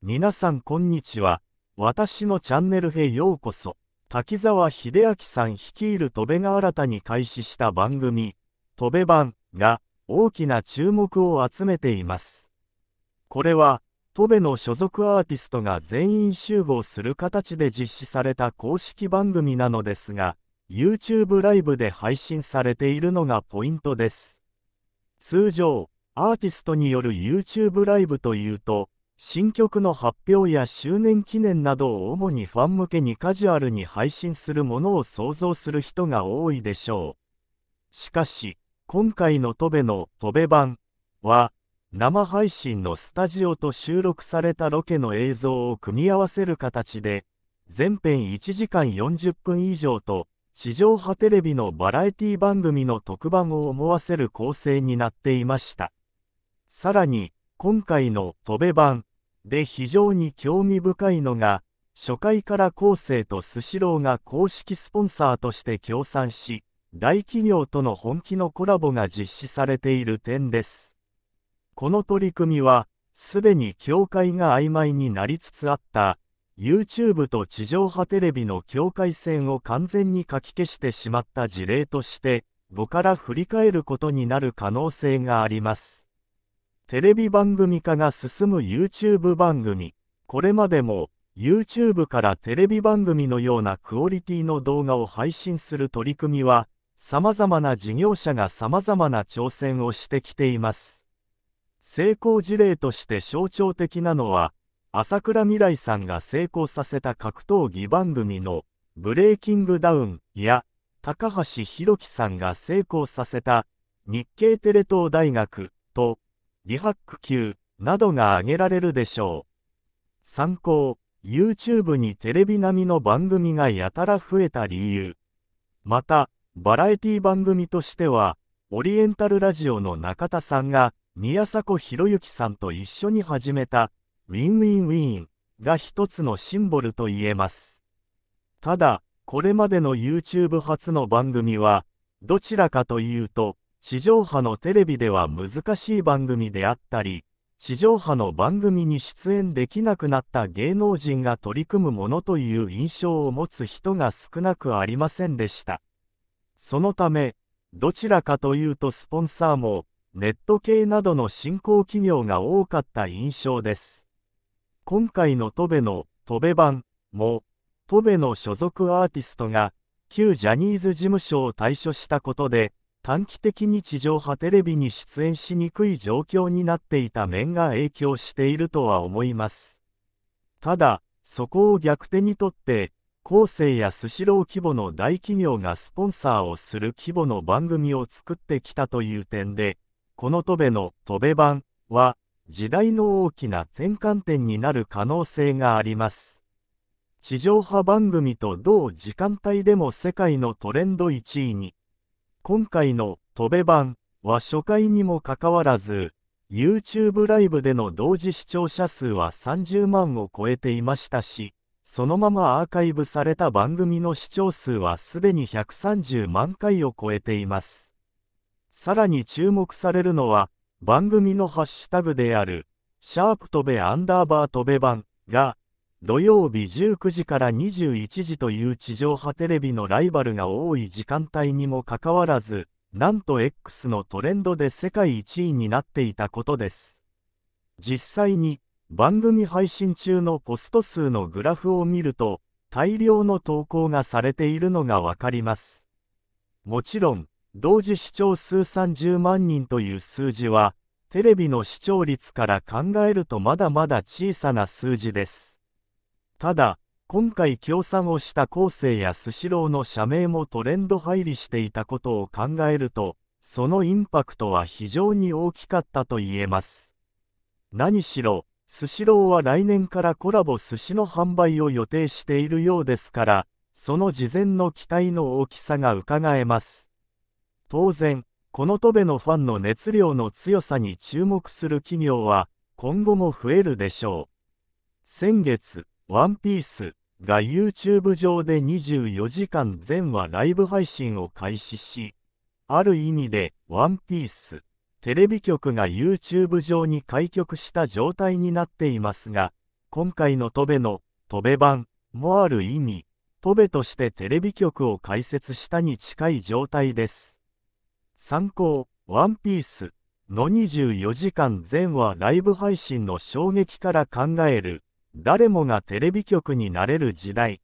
皆さんこんにちは。私のチャンネルへようこそ。滝沢秀明さん率いる戸部が新たに開始した番組、戸部版が大きな注目を集めています。これは、戸部の所属アーティストが全員集合する形で実施された公式番組なのですが、YouTube ライブで配信されているのがポイントです。通常、アーティストによる YouTube ライブというと、新曲の発表や周年記念などを主にファン向けにカジュアルに配信するものを想像する人が多いでしょう。しかし、今回の戸部の戸部版は、生配信のスタジオと収録されたロケの映像を組み合わせる形で、全編1時間40分以上と、地上波テレビのバラエティ番組の特番を思わせる構成になっていました。さらに、今回の戸部版で非常に興味深いのが、初回から後世とスシローが公式スポンサーとして協賛し、大企業との本気のコラボが実施されている点です。この取り組みは、すでに協会が曖昧になりつつあった、YouTube と地上波テレビの境界線を完全にかき消してしまった事例として、後から振り返ることになる可能性があります。テレビ番組化が進む YouTube 番組。これまでも YouTube からテレビ番組のようなクオリティの動画を配信する取り組みは、様々な事業者が様々な挑戦をしてきています。成功事例として象徴的なのは、朝倉未来さんが成功させた格闘技番組のブレイキングダウンや、高橋宏樹さんが成功させた日経テレ東大学とリハック級などが挙げられるでしょう。参考、YouTube にテレビ並みの番組がやたら増えた理由。また、バラエティ番組としては、オリエンタルラジオの中田さんが、宮迫博之さんと一緒に始めた、ウィンウィンウィンが一つのシンボルと言えます。ただ、これまでの YouTube 初の番組は、どちらかというと、地上波のテレビでは難しい番組であったり、地上波の番組に出演できなくなった芸能人が取り組むものという印象を持つ人が少なくありませんでした。そのため、どちらかというとスポンサーも、ネット系などの新興企業が多かった印象です。今回の戸部の戸部版も、戸部の所属アーティストが、旧ジャニーズ事務所を退所したことで、短期的に地上波テレビに出演しにくい状況になっていた面が影響しているとは思います。ただ、そこを逆手にとって、後世やスシロー規模の大企業がスポンサーをする規模の番組を作ってきたという点で、この戸部の戸部版は、時代の大きな転換点になる可能性があります。地上波番組と同時間帯でも世界のトレンド1位に、今回の「戸べ版」は初回にもかかわらず YouTube ライブでの同時視聴者数は30万を超えていましたしそのままアーカイブされた番組の視聴数はすでに130万回を超えていますさらに注目されるのは番組のハッシュタグである「シャープ飛べアンダーバー飛べ版」が土曜日19時から21時という地上波テレビのライバルが多い時間帯にもかかわらず、なんと X のトレンドで世界1位になっていたことです。実際に、番組配信中のポスト数のグラフを見ると、大量の投稿がされているのがわかります。もちろん、同時視聴数30万人という数字は、テレビの視聴率から考えるとまだまだ小さな数字です。ただ、今回協賛をした厚生やスシローの社名もトレンド入りしていたことを考えると、そのインパクトは非常に大きかったと言えます。何しろ、スシローは来年からコラボ寿司の販売を予定しているようですから、その事前の期待の大きさがうかがえます。当然、このトベのファンの熱量の強さに注目する企業は、今後も増えるでしょう。先月、ワンピースが YouTube 上で24時間全話ライブ配信を開始し、ある意味でワンピーステレビ局が YouTube 上に開局した状態になっていますが、今回の戸部の戸部版もある意味、戸部としてテレビ局を開設したに近い状態です。参考、ワンピースの24時間全話ライブ配信の衝撃から考える。誰もがテレビ局になれる時代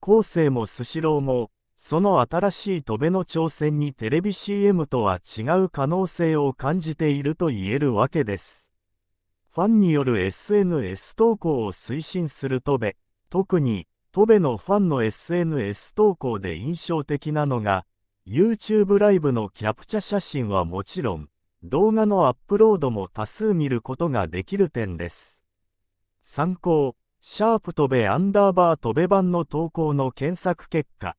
後世もスシローもその新しい戸辺の挑戦にテレビ CM とは違う可能性を感じていると言えるわけですファンによる SNS 投稿を推進する戸辺特に戸辺のファンの SNS 投稿で印象的なのが YouTube ライブのキャプチャ写真はもちろん動画のアップロードも多数見ることができる点です参考、シャープトべアンダーバートべ版の投稿の検索結果、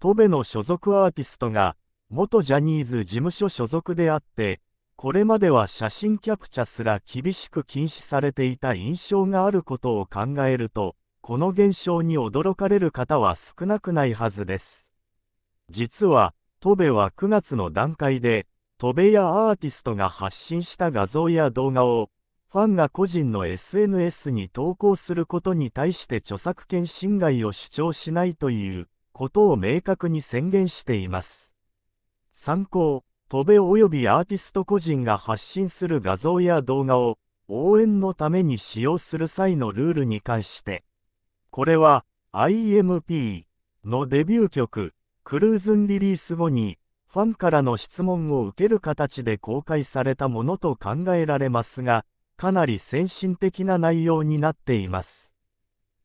トベの所属アーティストが、元ジャニーズ事務所所属であって、これまでは写真キャプチャすら厳しく禁止されていた印象があることを考えると、この現象に驚かれる方は少なくないはずです。実は、トベは9月の段階で、トベやアーティストが発信した画像や動画を、ファンが個人の SNS に投稿することに対して著作権侵害を主張しないということを明確に宣言しています。参考、戸部及びアーティスト個人が発信する画像や動画を応援のために使用する際のルールに関して、これは IMP のデビュー曲、クルーズンリリース後に、ファンからの質問を受ける形で公開されたものと考えられますが、かなり先進的な内容になっています。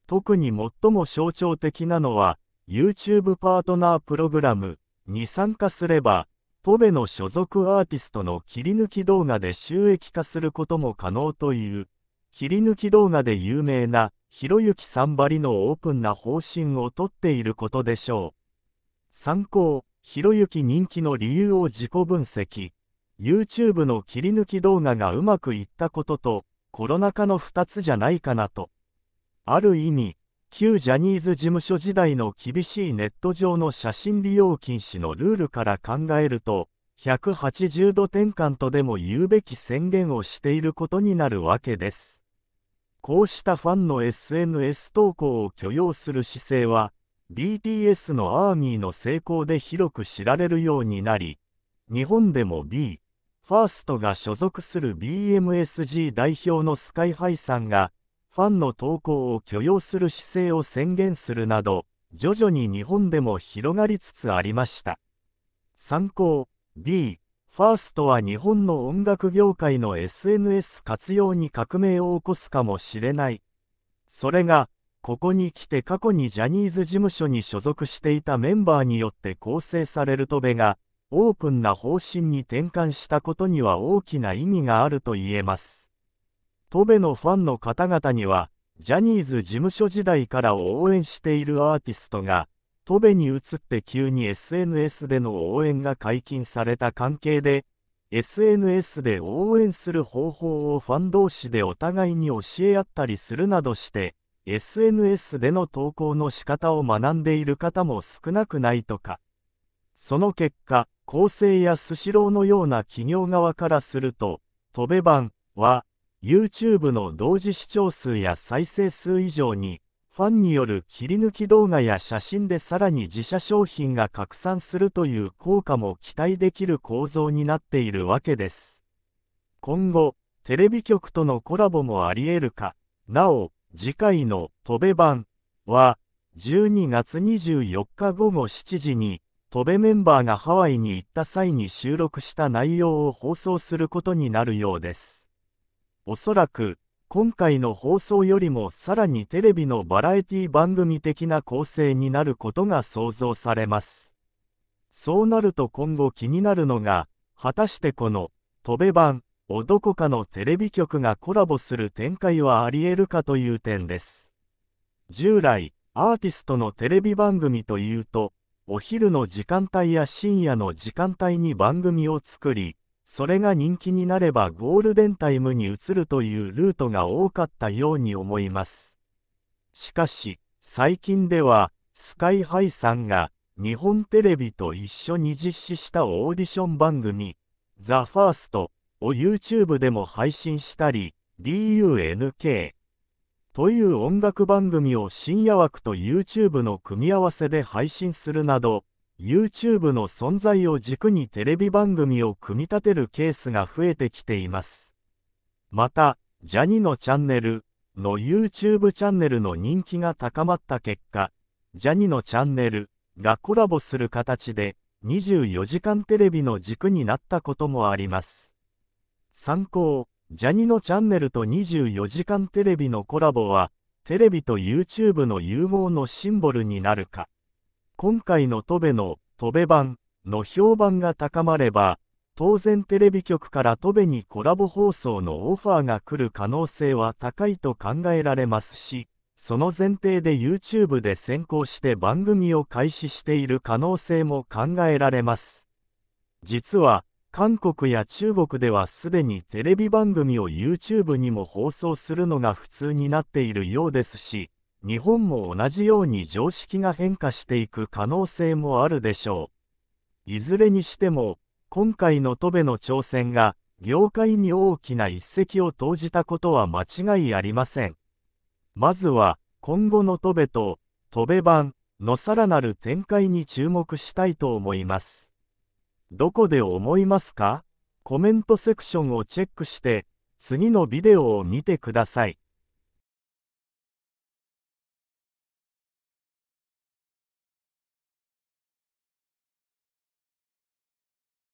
特に最も象徴的なのは、YouTube パートナープログラムに参加すれば、トベの所属アーティストの切り抜き動画で収益化することも可能という、切り抜き動画で有名なひろゆきさんばりのオープンな方針をとっていることでしょう。参考、ひろゆき人気の理由を自己分析。YouTube の切り抜き動画がうまくいったことと、コロナ禍の2つじゃないかなと。ある意味、旧ジャニーズ事務所時代の厳しいネット上の写真利用禁止のルールから考えると、180度転換とでも言うべき宣言をしていることになるわけです。こうしたファンの SNS 投稿を許容する姿勢は、BTS の army の成功で広く知られるようになり、日本でも B、ファーストが所属する BMSG 代表のスカイハイさんが、ファンの投稿を許容する姿勢を宣言するなど、徐々に日本でも広がりつつありました。参考 B、ファーストは日本の音楽業界の SNS 活用に革命を起こすかもしれない。それが、ここに来て過去にジャニーズ事務所に所属していたメンバーによって構成されるとべが、オープンな方針に転換したことには大きな意味があると言えます。トベのファンの方々には、ジャニーズ事務所時代から応援しているアーティストが、トベに移って急に SNS での応援が解禁された関係で、SNS で応援する方法をファン同士でお互いに教え合ったりするなどして、SNS での投稿の仕方を学んでいる方も少なくないとか。その結果、構成やスシローのような企業側からすると、戸べ版は、YouTube の同時視聴数や再生数以上に、ファンによる切り抜き動画や写真でさらに自社商品が拡散するという効果も期待できる構造になっているわけです。今後、テレビ局とのコラボもあり得るか、なお、次回の戸べ版は、12月24日午後7時に、戸部メンバーがハワイに行った際に収録した内容を放送することになるようです。おそらく、今回の放送よりもさらにテレビのバラエティ番組的な構成になることが想像されます。そうなると今後気になるのが、果たしてこの、戸部版、をどこかのテレビ局がコラボする展開はあり得るかという点です。従来、アーティストのテレビ番組というと、お昼の時間帯や深夜の時間帯に番組を作り、それが人気になればゴールデンタイムに移るというルートが多かったように思います。しかし、最近では、スカイハイさんが日本テレビと一緒に実施したオーディション番組、ザ・ファーストを YouTube でも配信したり、DUNK、という音楽番組を深夜枠と YouTube の組み合わせで配信するなど YouTube の存在を軸にテレビ番組を組み立てるケースが増えてきていますまたジャニのチャンネルの YouTube チャンネルの人気が高まった結果ジャニのチャンネルがコラボする形で24時間テレビの軸になったこともあります参考ジャニのチャンネルと24時間テレビのコラボは、テレビと YouTube の融合のシンボルになるか。今回のトベの、トベ版の評判が高まれば、当然テレビ局からトベにコラボ放送のオファーが来る可能性は高いと考えられますし、その前提で YouTube で先行して番組を開始している可能性も考えられます。実は、韓国や中国ではすでにテレビ番組を YouTube にも放送するのが普通になっているようですし、日本も同じように常識が変化していく可能性もあるでしょう。いずれにしても、今回の戸部の挑戦が、業界に大きな一石を投じたことは間違いありません。まずは、今後の戸部と、戸部版のさらなる展開に注目したいと思います。どこで思いますかコメントセクションをチェックして、次のビデオを見てください。